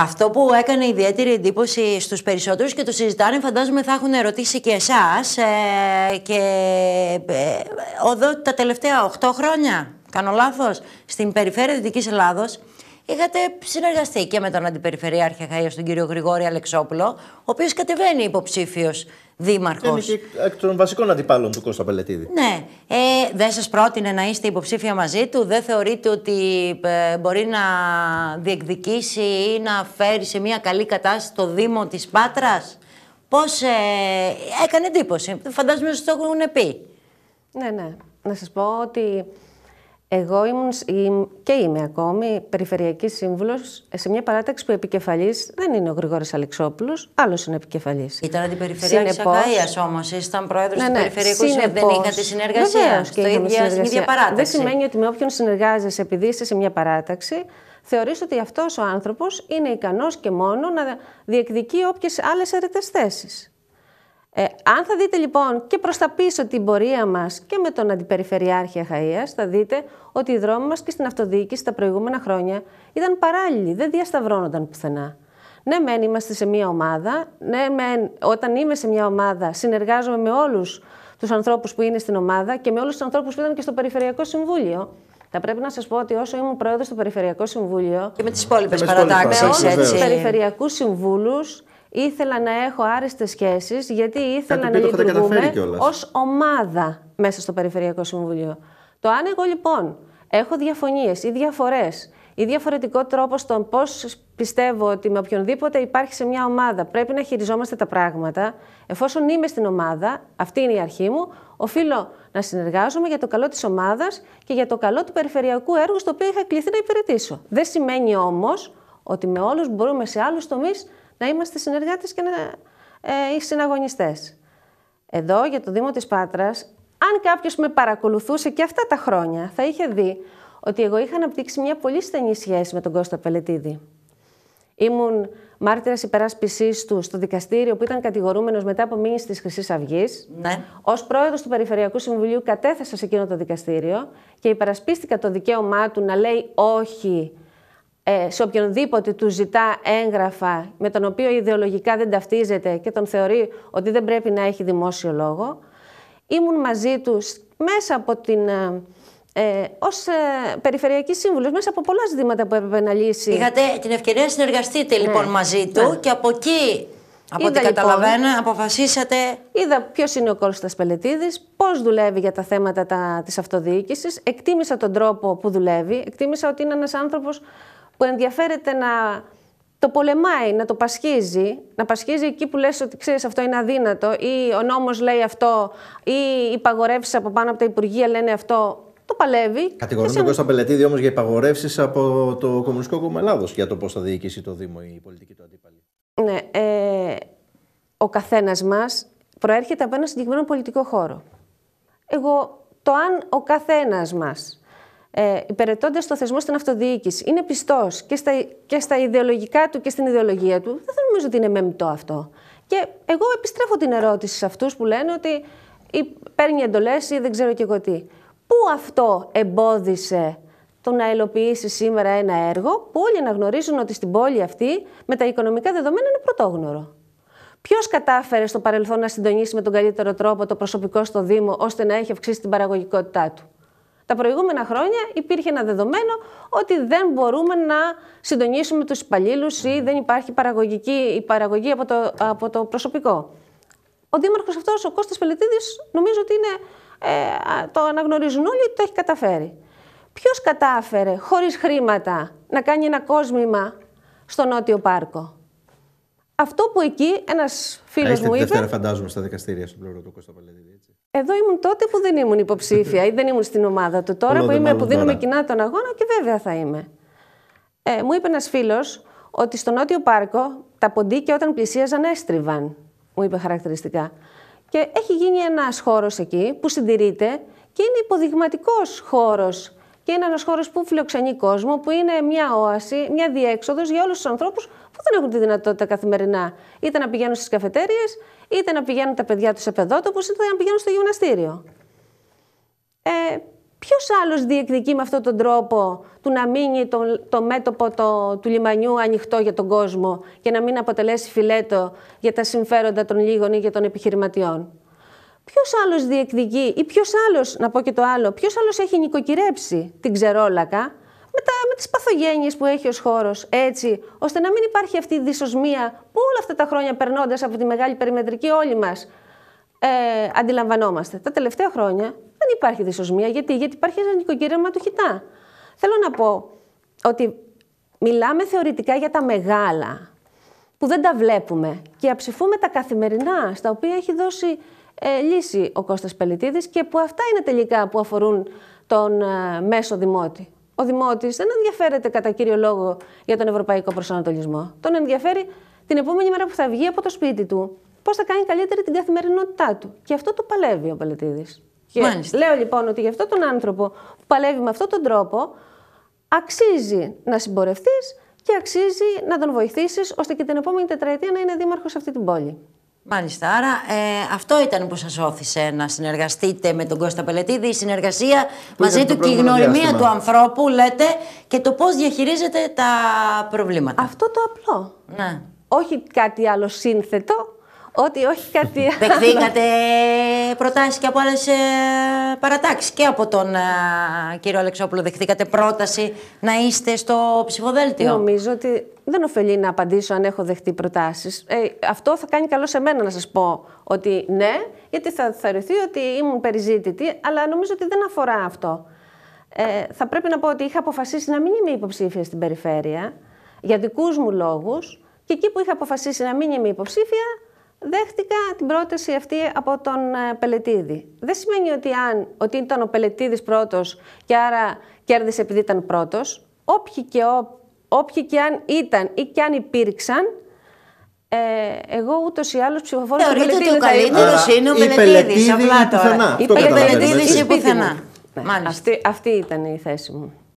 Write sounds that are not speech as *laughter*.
Αυτό που έκανε ιδιαίτερη εντύπωση στους περισσότερους και το συζητάνε, φαντάζομαι θα έχουν ερωτήσει και εσάς ε, και ε, τα τελευταία 8 χρόνια, κάνω λάθος, στην περιφέρεια Δυτικής Ελλάδος είχατε συνεργαστεί και με τον Αντιπεριφερειάρχη Αχαΐας, τον κύριο Γρηγόρη Αλεξόπουλο, ο οποίος κατεβαίνει υποψήφιος δήμαρχος. Είναι και εκ των βασικών αντιπάλων του Κώστα Πελετίδη. Ναι. Ε, δεν σας πρότεινε να είστε υποψήφια μαζί του, δεν θεωρείτε ότι ε, μπορεί να διεκδικήσει ή να φέρει σε μια καλή κατάσταση το Δήμο της Πάτρας. Πώς ε, έκανε εντύπωση. Φαντάζομαι ότι το έχουν πει. Ναι, ναι. Να σας πω ότι εγώ ήμουν και είμαι ακόμη περιφερειακής σύμβουλος σε μια παράταξη που επικεφαλής δεν είναι ο Γρηγόρης Αλεξόπουλος, άλλος είναι επικεφαλής. Ήταν αντιπεριφερειακής τη Συνεπώς... όμω, ήσασταν πρόεδρος ναι, της ναι, περιφερειακής. του Περιφερειακού Συνεπώς... δεν είχατε συνεργασία. στο ίδια, στην ίδια παράταξη. Δεν σημαίνει ότι με όποιον συνεργάζεσαι επειδή είσαι σε μια παράταξη, θεωρείς ότι αυτός ο άνθρωπος είναι ικανός και μόνο να διεκδικεί όποιες άλλες αιρετέ θέσεις. Ε, αν θα δείτε λοιπόν και προς τα πίσω την πορεία μας και με τον Αντιπεριφερειάρχη Αχαΐας, θα δείτε ότι οι δρόμοι μας και στην αυτοδιοίκηση τα προηγούμενα χρόνια ήταν παράλληλοι, δεν διασταυρώνονταν πουθενά. Ναι, μεν είμαστε σε μια ομάδα. Ναι, μεν όταν είμαι σε μια ομάδα συνεργάζομαι με όλους τους ανθρώπους που είναι στην ομάδα και με όλους τους ανθρώπους που ήταν και στο Περιφερειακό Συμβούλιο. Θα πρέπει να σας πω ότι όσο ήμουν πρόεδρος στο Περιφερειακό Συμβούλιο. και με τις υπόλοιπες παρατάξει. Με όλου του ναι, Περιφερειακούς Συμβούλους Ήθελα να έχω άριστες σχέσεις, γιατί ήθελα να λειτουργούμε ως ομάδα μέσα στο Περιφερειακό Συμβουλίο. Το αν εγώ λοιπόν έχω διαφωνίες ή διαφορές ή διαφορετικό τρόπο στον πώς πιστεύω ότι με οποιονδήποτε υπάρχει σε μια ομάδα πρέπει να χειριζόμαστε τα πράγματα, εφόσον είμαι στην ομάδα, αυτή είναι η αρχή μου, οφείλω να συνεργάζομαι για το καλό της ομάδας και για το καλό του περιφερειακού έργου στο οποίο είχα κληθεί να υπηρετήσω. Δεν σημαίνει όμως ότι με όλους μπορούμε σε άλλους τομείς να είμαστε συνεργάτες και να ε, συναγωνιστές. Εδώ για το Δήμο της Πάτρας, αν κάποιος με παρακολουθούσε και αυτά τα χρόνια, θα είχε δει ότι εγώ είχα αναπτύξει μια πολύ στενή σχέση με τον Κώστα Πελετίδη. Ήμουν μάρτυρας υπεράσπιση του στο δικαστήριο που ήταν κατηγορούμενος μετά από μήνυση της Χρυσής Αυγής. Ναι. Ως πρόεδρος του Περιφερειακού Συμβουλίου, κατέθεσα σε εκείνο το δικαστήριο και υπερασπίστηκα το δικαίωμά του να λέει όχι ε, σε οποιονδήποτε του ζητά έγγραφα με τον οποίο ιδεολογικά δεν ταυτίζεται και τον θεωρεί ότι δεν πρέπει να έχει δημόσιο λόγο. Ήμουν μαζί τους μέσα από την... Ε, ε ως ε, περιφερειακή σύμβουλος, μέσα από πολλά ζητήματα που έπρεπε να λύσει. Είχατε την ευκαιρία να συνεργαστείτε ναι, λοιπόν μαζί ναι. του και από εκεί από ό,τι λοιπόν, καταλαβαίνω, αποφασίσατε. Είδα ποιος είναι ο Κώστας Πελετίδης, πώς δουλεύει για τα θέματα της αυτοδιοίκησης. Εκτίμησα τον τρόπο που δουλεύει. Εκτίμησα ότι είναι ένας άνθρωπος που ενδιαφέρεται να το πολεμάει, να το πασχίζει, να πασχίζει εκεί που λες ότι ξέρεις αυτό είναι αδύνατο ή ο νόμος λέει αυτό ή οι παγορεύσεις από πάνω από τα Υπουργεία λένε αυτό, το παλεύει. Κατηγορούν τον Κώστα Πελετίδη όμως για υπαγορεύσεις από το Κομμουνιστικό Κόμμα Ελλάδος για το πώς θα διοικήσει το Δήμο η πολιτική του αντίπαλη. Ναι, ε, ο καθένας μας προέρχεται από ένα συγκεκριμένο πολιτικό χώρο. Εγώ, το αν ο καθένας μας ε, υπερετώντα το θεσμό στην αυτοδιοίκηση, είναι πιστός και στα, και στα ιδεολογικά του και στην ιδεολογία του, δεν θα νομίζω ότι είναι μεμπτό αυτό. Και εγώ επιστρέφω την ερώτηση σε αυτούς που λένε ότι ή παίρνει εντολές ή δεν ξέρω και εγώ τι. Πού αυτό εμπόδισε το να υλοποιήσει σήμερα ένα έργο που όλοι αναγνωρίζουν ότι στην πόλη αυτή με τα οικονομικά δεδομένα είναι πρωτόγνωρο. Ποιος κατάφερε στο παρελθόν να συντονίσει με τον καλύτερο τρόπο το προσωπικό στο Δήμο ώστε να έχει αυξήσει την παραγωγικότητά του. Τα προηγούμενα χρόνια υπήρχε ένα δεδομένο ότι δεν μπορούμε να συντονίσουμε τους υπαλλήλους ή δεν υπάρχει παραγωγική, η παραγωγή από το, από το προσωπικό. Ο Δήμαρχος αυτός, ο Κώστας Πελετίδης, νομίζω ότι είναι, ε, το αναγνωρίζουν όλοι ότι το έχει καταφέρει. Ποιος κατάφερε χωρίς χρήματα να κάνει ένα κόσμημα στο Νότιο Πάρκο. Αυτό που εκεί ένας φίλος μου είπε. Δεύτερα, φαντάζομαι, στα δικαστήρια στον πλευρό του Κώστα Εδώ ήμουν τότε που δεν ήμουν υποψήφια ή δεν ήμουν στην ομάδα του. Τώρα που, είμαι, που δίνουμε κοινά τον αγώνα και βέβαια θα είμαι. Ε, μου είπε ένας φίλος ότι στο Νότιο Πάρκο τα ποντίκια όταν πλησίαζαν έστριβαν. Μου είπε χαρακτηριστικά. Και έχει γίνει ένας χώρος εκεί που συντηρείται και είναι υποδειγματικός χώρος και είναι ένας χώρος που φιλοξενεί κόσμο, που είναι μια όαση, μια διέξοδος για όλους τους ανθρώπους που δεν έχουν τη δυνατότητα καθημερινά είτε να πηγαίνουν στις καφετέρειε, είτε να πηγαίνουν τα παιδιά τους σε παιδότοπους, είτε να πηγαίνουν στο γυμναστήριο. Ε, Ποιος άλλος διεκδικεί με αυτόν τον τρόπο του να μείνει το, το μέτωπο το, του λιμανιού ανοιχτό για τον κόσμο και να μην αποτελέσει φιλέτο για τα συμφέροντα των λίγων ή για των επιχειρηματιών. Ποιος άλλος διεκδικεί ή ποιος άλλος, να πω και το άλλο, ποιος άλλος έχει νοικοκυρέψει την ξερόλακα με, τα, με τις παθογένειες που έχει ως χώρος, έτσι, ώστε να μην υπάρχει αυτή η δυσοσμία που όλα αυτά τα χρόνια περνώντας από τη μεγάλη περιμετρική όλοι μας ε, αντιλαμβανόμαστε. Τα τελευταία χρόνια δεν υπάρχει δυσοσμία. Γιατί, γιατί υπάρχει ένα νοικοκύρεμα του χιτά. Θέλω να πω ότι μιλάμε θεωρητικά για τα μεγάλα που δεν τα βλέπουμε και αψηφούμε τα καθημερινά στα οποία έχει δώσει ε, λύσει ο Κώστας Πελιτίδης και που αυτά είναι τελικά που αφορούν τον ε, μέσο δημότη. Ο δημότης δεν ενδιαφέρεται κατά κύριο λόγο για τον ευρωπαϊκό προσανατολισμό. Τον ενδιαφέρει την επόμενη μέρα που θα βγει από το σπίτι του πώς θα κάνει καλύτερη την καθημερινότητά του. Και αυτό το παλεύει ο Πελετίδης. Και λέω λοιπόν ότι για αυτόν τον άνθρωπο που παλεύει με αυτόν τον τρόπο αξίζει να συμπορευτείς και αξίζει να τον βοηθήσεις ώστε και την επόμενη τετραετία να είναι δήμαρχος σε αυτή την πόλη. Μάλιστα. Άρα ε, αυτό ήταν που σας όθησε να συνεργαστείτε με τον Κώστα Πελετίδη, η συνεργασία μαζί του και η γνωριμία του ανθρώπου, λέτε, και το πώς διαχειρίζεται τα προβλήματα. Αυτό το απλό. Ναι. Όχι κάτι άλλο σύνθετο, ότι όχι κάτι άλλο. *laughs* Δεχθήκατε προτάσεις και από άλλες παρατάξεις. Και από τον ε, κύριο Αλεξόπουλο δεχθήκατε πρόταση να είστε στο ψηφοδέλτιο. Νομίζω ότι δεν ωφελεί να απαντήσω αν έχω δεχτεί προτάσεις. Ε, αυτό θα κάνει καλό σε μένα να σας πω ότι ναι, γιατί θα θεωρηθεί ότι ήμουν περιζήτητη, αλλά νομίζω ότι δεν αφορά αυτό. Ε, θα πρέπει να πω ότι είχα αποφασίσει να μην είμαι υποψήφια στην περιφέρεια για δικούς μου λόγους και εκεί που είχα αποφασίσει να μην είμαι υποψήφια, δέχτηκα την πρόταση αυτή από τον ε, Πελετίδη. Δεν σημαίνει ότι, αν, ότι ήταν ο Πελετίδης πρώτος και άρα κέρδισε επειδή ήταν πρώτος. Όποιοι και όποιοι όποιοι και αν ήταν ή και αν υπήρξαν, ε, εγώ ούτως ή άλλως ψηφοφόρο δεν Θεωρείτε ότι ο καλύτερο είναι ο Πελετήδη. Απλά τώρα. Η Πελετήδη είναι πουθενά. Ναι, αυτή, ο μελετηδη ήταν η μελετηδη αυτη ηταν η θεση μου.